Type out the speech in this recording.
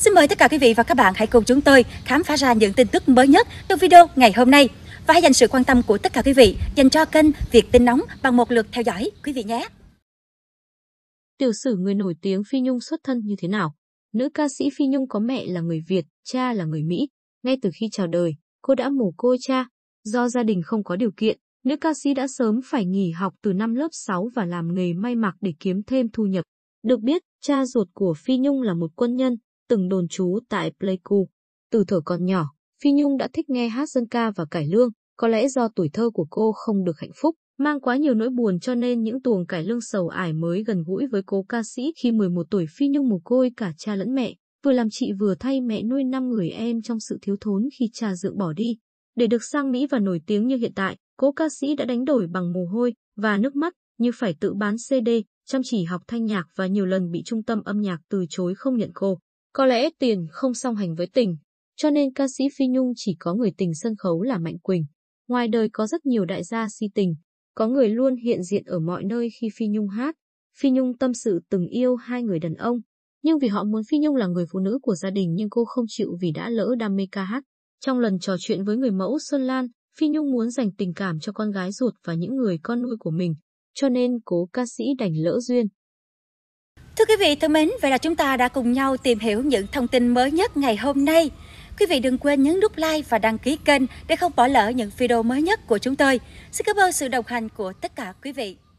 Xin mời tất cả quý vị và các bạn hãy cùng chúng tôi khám phá ra những tin tức mới nhất trong video ngày hôm nay. Và hãy dành sự quan tâm của tất cả quý vị dành cho kênh Việt Tin Nóng bằng một lượt theo dõi quý vị nhé. Tiểu sử người nổi tiếng Phi Nhung xuất thân như thế nào? Nữ ca sĩ Phi Nhung có mẹ là người Việt, cha là người Mỹ. Ngay từ khi chào đời, cô đã mồ cô cha. Do gia đình không có điều kiện, nữ ca sĩ đã sớm phải nghỉ học từ năm lớp 6 và làm nghề may mặc để kiếm thêm thu nhập. Được biết, cha ruột của Phi Nhung là một quân nhân, từng đồn trú tại Pleiku. Từ thuở còn nhỏ, Phi Nhung đã thích nghe hát dân ca và cải lương, có lẽ do tuổi thơ của cô không được hạnh phúc, mang quá nhiều nỗi buồn cho nên những tuồng cải lương sầu ải mới gần gũi với cô ca sĩ khi 11 tuổi Phi Nhung mồ côi cả cha lẫn mẹ, vừa làm chị vừa thay mẹ nuôi năm người em trong sự thiếu thốn khi cha dưỡng bỏ đi. Để được sang Mỹ và nổi tiếng như hiện tại, cô ca sĩ đã đánh đổi bằng mồ hôi và nước mắt như phải tự bán CD, chăm chỉ học thanh nhạc và nhiều lần bị trung tâm âm nhạc từ chối không nhận cô. Có lẽ tiền không song hành với tình, cho nên ca sĩ Phi Nhung chỉ có người tình sân khấu là Mạnh Quỳnh. Ngoài đời có rất nhiều đại gia si tình, có người luôn hiện diện ở mọi nơi khi Phi Nhung hát. Phi Nhung tâm sự từng yêu hai người đàn ông, nhưng vì họ muốn Phi Nhung là người phụ nữ của gia đình nhưng cô không chịu vì đã lỡ đam mê ca hát. Trong lần trò chuyện với người mẫu Xuân Lan, Phi Nhung muốn dành tình cảm cho con gái ruột và những người con nuôi của mình, cho nên cố ca sĩ đành lỡ duyên. Thưa quý vị thân mến, vậy là chúng ta đã cùng nhau tìm hiểu những thông tin mới nhất ngày hôm nay. Quý vị đừng quên nhấn nút like và đăng ký kênh để không bỏ lỡ những video mới nhất của chúng tôi. Xin cảm ơn sự đồng hành của tất cả quý vị.